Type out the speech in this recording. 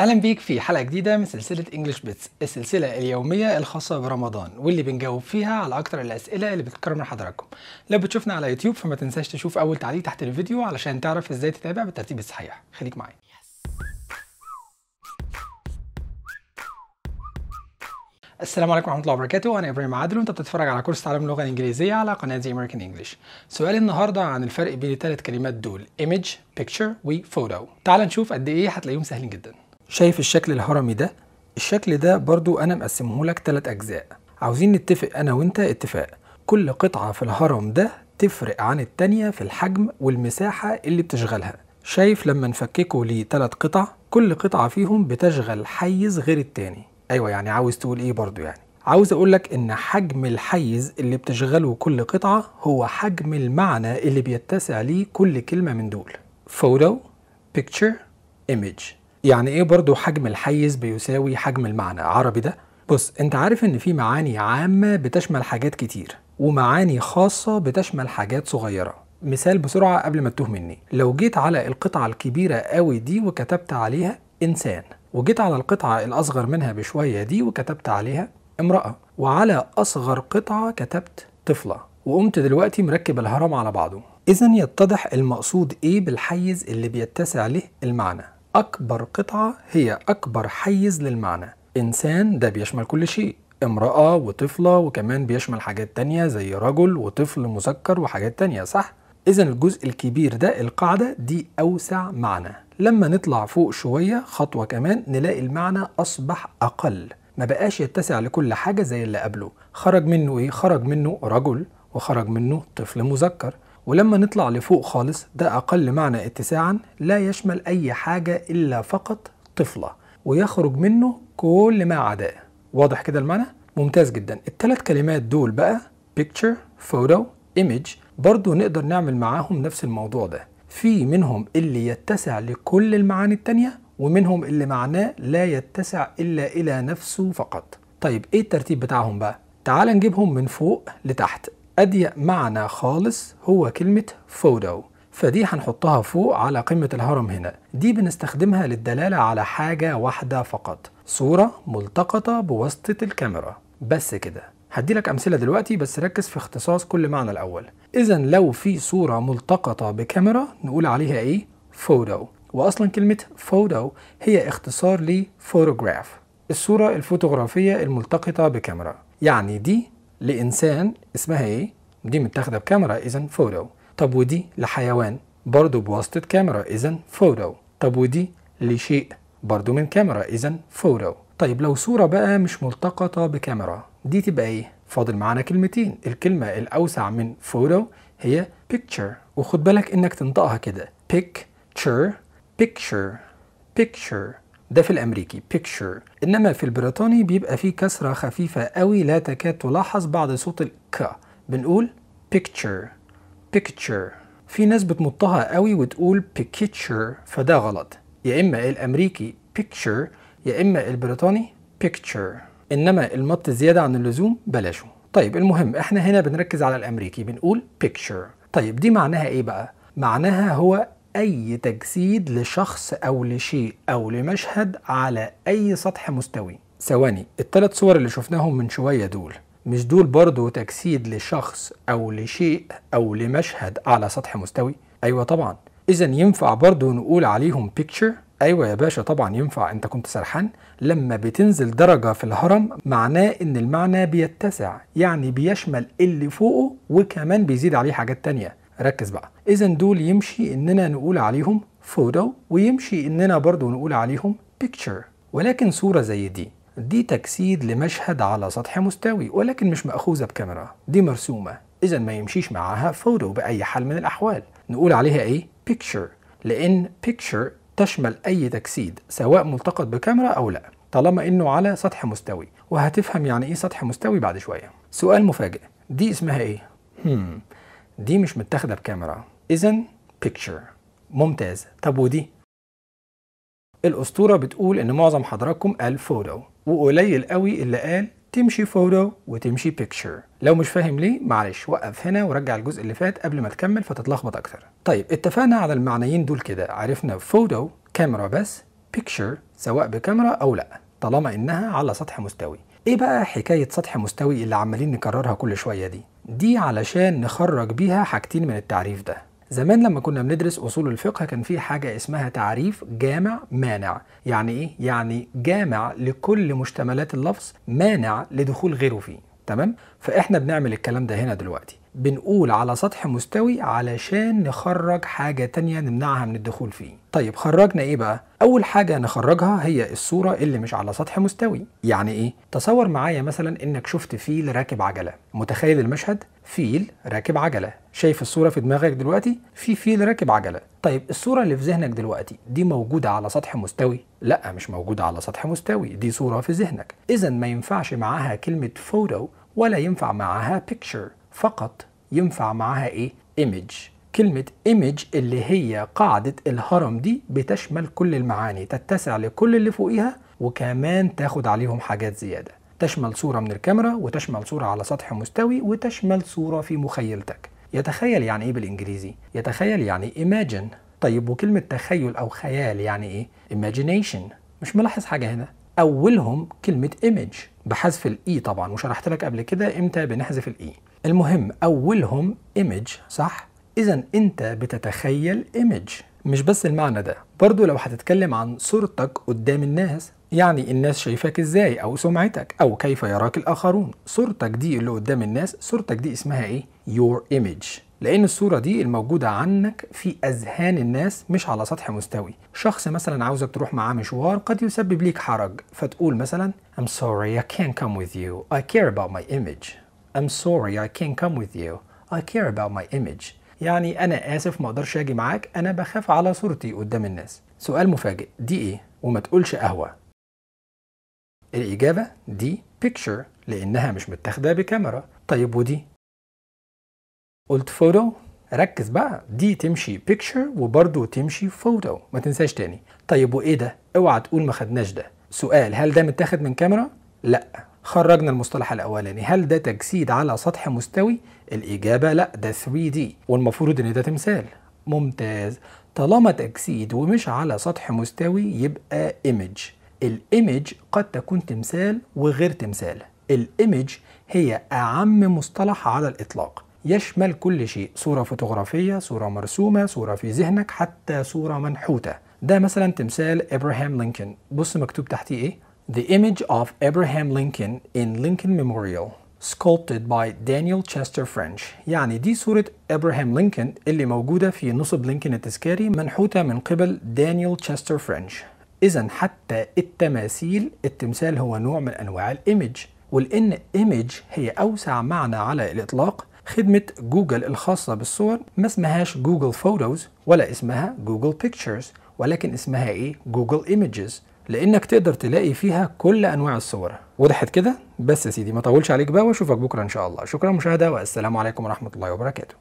اهلا بيك في حلقه جديده من سلسله انجلش بيتس السلسله اليوميه الخاصه برمضان واللي بنجاوب فيها على اكتر الاسئله اللي بتتكرر من حضراتكم لو بتشوفنا على يوتيوب فما تنساش تشوف اول تعليق تحت الفيديو علشان تعرف ازاي تتابع بالترتيب الصحيح خليك معايا السلام عليكم ورحمه الله وبركاته انا ابراهيم عادل وانت بتتفرج على كورس تعلم اللغه الانجليزيه على قناه زي امريكان انجلش سؤال النهارده عن الفرق بين الثلاث كلمات دول image picture و photo تعال نشوف قد ايه هتلاقيهم سهلين جدا شايف الشكل الهرمي ده الشكل ده برضو انا مقسمه لك تلات اجزاء عاوزين نتفق انا وانت اتفاق كل قطعة في الهرم ده تفرق عن التانية في الحجم والمساحة اللي بتشغلها شايف لما نفككه لتلات قطع كل قطعة فيهم بتشغل حيز غير التاني ايوه يعني عاوز تقول ايه برضو يعني عاوز اقولك ان حجم الحيز اللي بتشغله كل قطعة هو حجم المعنى اللي بيتسع ليه كل كلمة من دول photo picture image يعني ايه برضو حجم الحيز بيساوي حجم المعنى عربي ده بص انت عارف ان في معاني عامة بتشمل حاجات كتير ومعاني خاصة بتشمل حاجات صغيرة مثال بسرعة قبل ما تتوه مني لو جيت على القطعة الكبيرة قوي دي وكتبت عليها إنسان وجيت على القطعة الأصغر منها بشوية دي وكتبت عليها امرأة وعلى أصغر قطعة كتبت طفلة وقمت دلوقتي مركب الهرم على بعضه إذا يتضح المقصود إيه بالحيز اللي بيتسع له المعنى أكبر قطعة هي أكبر حيز للمعنى إنسان ده بيشمل كل شيء امرأة وطفلة وكمان بيشمل حاجات تانية زي رجل وطفل مذكر وحاجات تانية صح؟ إذا الجزء الكبير ده القاعدة دي أوسع معنى لما نطلع فوق شوية خطوة كمان نلاقي المعنى أصبح أقل ما بقاش يتسع لكل حاجة زي اللي قبله خرج منه إيه؟ خرج منه رجل وخرج منه طفل مذكر ولما نطلع لفوق خالص ده أقل معنى اتساعا لا يشمل أي حاجة إلا فقط طفلة ويخرج منه كل ما عداه واضح كده المعنى؟ ممتاز جدا الثلاث كلمات دول بقى picture, photo, image برضو نقدر نعمل معاهم نفس الموضوع ده في منهم اللي يتسع لكل المعاني التانية ومنهم اللي معناه لا يتسع إلا إلى نفسه فقط طيب إيه الترتيب بتاعهم بقى؟ تعال نجيبهم من فوق لتحت أضيق معنى خالص هو كلمة فودو فدي هنحطها فوق على قمة الهرم هنا دي بنستخدمها للدلالة على حاجة واحدة فقط صورة ملتقطة بواسطة الكاميرا بس كده هديلك أمثلة دلوقتي بس ركز في اختصاص كل معنى الأول إذا لو في صورة ملتقطة بكاميرا نقول عليها إيه؟ فوتو وأصلا كلمة فوتو هي اختصار لفوتوغراف الصورة الفوتوغرافية الملتقطة بكاميرا يعني دي لانسان اسمها ايه دي متاخده بكاميرا اذا فوتو طب ودي لحيوان برضو بواسطه كاميرا اذا فوتو طب ودي لشيء برضو من كاميرا اذا فوتو طيب لو صوره بقى مش ملتقطه بكاميرا دي تبقى ايه فاضل معانا كلمتين الكلمه الاوسع من فوتو هي picture وخد بالك انك تنطقها كده picture picture picture ده في الامريكي picture انما في البريطاني بيبقى فيه كسره خفيفه قوي لا تكاد تلاحظ بعد صوت الك بنقول picture picture في ناس بتمطها قوي وتقول picture فده غلط يا اما الامريكي picture يا اما البريطاني picture انما المط زياده عن اللزوم بلاشه طيب المهم احنا هنا بنركز على الامريكي بنقول picture طيب دي معناها ايه بقى معناها هو أي تجسيد لشخص أو لشيء أو لمشهد على أي سطح مستوي ثواني الثلاث صور اللي شفناهم من شوية دول مش دول برضو تجسيد لشخص أو لشيء أو لمشهد على سطح مستوي أيوة طبعا إذا ينفع برضو نقول عليهم picture ايوه يا باشا طبعا ينفع انت كنت سرحان لما بتنزل درجه في الهرم معناه ان المعنى بيتسع يعني بيشمل اللي فوقه وكمان بيزيد عليه حاجات تانية ركز بقى اذا دول يمشي اننا نقول عليهم فوتو ويمشي اننا برضو نقول عليهم بيكتشر ولكن صورة زي دي دي تجسيد لمشهد على سطح مستوي ولكن مش مأخوذة بكاميرا دي مرسومة إذا ما يمشيش معاها فوتو بأي حال من الأحوال نقول عليها إيه؟ بيكتشر لأن بيكتشر تشمل أي تجسيد سواء ملتقط بكاميرا أو لا طالما إنه على سطح مستوي وهتفهم يعني إيه سطح مستوي بعد شوية سؤال مفاجئ دي اسمها إيه؟ هم hmm. دي مش متاخده بكاميرا اذا بيكتشر ممتاز طب ودي الاسطوره بتقول ان معظم حضراتكم قال فوتو وقليل قوي اللي قال تمشي فوتو وتمشي بيكتشر لو مش فاهم ليه معلش وقف هنا ورجع الجزء اللي فات قبل ما تكمل فتتلخبط اكتر طيب اتفقنا على المعنيين دول كده عرفنا فوتو كاميرا بس بيكتشر سواء بكاميرا او لا طالما انها على سطح مستوي ايه بقى حكايه سطح مستوي اللي عمالين نكررها كل شويه دي دي علشان نخرج بيها حاجتين من التعريف ده زمان لما كنا بندرس اصول الفقه كان في حاجه اسمها تعريف جامع مانع يعني ايه يعني جامع لكل مشتملات اللفظ مانع لدخول غيره فيه تمام فاحنا بنعمل الكلام ده هنا دلوقتي بنقول على سطح مستوي علشان نخرج حاجة تانية نمنعها من الدخول فيه طيب خرجنا ايه بقى؟ اول حاجة نخرجها هي الصورة اللي مش على سطح مستوي يعني ايه؟ تصور معايا مثلا انك شفت فيل راكب عجلة متخيل المشهد؟ فيل راكب عجلة شايف الصورة في دماغك دلوقتي؟ في فيل راكب عجلة طيب الصورة اللي في ذهنك دلوقتي دي موجودة على سطح مستوي؟ لا مش موجودة على سطح مستوي دي صورة في ذهنك إذا ما ينفعش معاها كلمة فوتو ولا ينفع معاها picture فقط ينفع معاها ايه ايمج كلمة ايمج اللي هي قاعدة الهرم دي بتشمل كل المعاني تتسع لكل اللي فوقيها وكمان تاخد عليهم حاجات زيادة تشمل صورة من الكاميرا وتشمل صورة على سطح مستوي وتشمل صورة في مخيلتك يتخيل يعني ايه بالانجليزي يتخيل يعني imagine طيب وكلمة تخيل او خيال يعني ايه imagination مش ملاحظ حاجة هنا اولهم كلمة image بحذف الاي e طبعا وشرحت لك قبل كده امتى بنحذف الاي e. المهم أولهم ايمج صح؟ إذا أنت بتتخيل ايمج مش بس المعنى ده برضو لو هتتكلم عن صورتك قدام الناس يعني الناس شايفاك ازاي او سمعتك او كيف يراك الاخرون صورتك دي اللي قدام الناس صورتك دي اسمها ايه يور ايمج لان الصوره دي الموجوده عنك في اذهان الناس مش على سطح مستوي شخص مثلا عاوزك تروح معاه مشوار قد يسبب ليك حرج فتقول مثلا I'm sorry I can't come with you I care about my image I'm sorry I can't come with you. I care about my image. يعني أنا آسف ما أقدرش أجي معاك أنا بخاف على صورتي قدام الناس. سؤال مفاجئ دي إيه؟ وما تقولش قهوة. الإجابة دي picture لأنها مش متاخدة بكاميرا. طيب ودي؟ قلت فوتو ركز بقى دي تمشي picture وبرضه تمشي فوتو ما تنساش تاني. طيب وإيه ده؟ اوعى تقول ما خدناش ده. سؤال هل ده متاخد من كاميرا؟ لأ خرجنا المصطلح الاولاني هل ده تجسيد على سطح مستوي الاجابه لا ده 3 دي والمفروض ان ده تمثال ممتاز طالما تجسيد ومش على سطح مستوي يبقى ايمج الايمج قد تكون تمثال وغير تمثال الايمج هي اعم مصطلح على الاطلاق يشمل كل شيء صورة فوتوغرافية صورة مرسومة صورة في ذهنك حتى صورة منحوتة ده مثلا تمثال ابراهام لينكولن بص مكتوب تحتيه ايه The image of Abraham Lincoln in Lincoln Memorial sculpted by Daniel Chester French يعني دي صورة إبراهام لينكولن اللي موجودة في نصب لينكولن التذكاري منحوتة من قبل دانيال تشستر فرنش إذا حتى التماثيل التمثال هو نوع من أنواع الإيمج ولأن إيمج هي أوسع معنى على الإطلاق خدمة جوجل الخاصة بالصور ما اسمهاش جوجل فوتوز ولا اسمها جوجل بيكتشرز ولكن اسمها إيه؟ جوجل إيمجز لانك تقدر تلاقي فيها كل انواع الصور وضحت كده بس يا سيدي ما طولش عليك بقى واشوفك بكره ان شاء الله شكرا مشاهده والسلام عليكم ورحمه الله وبركاته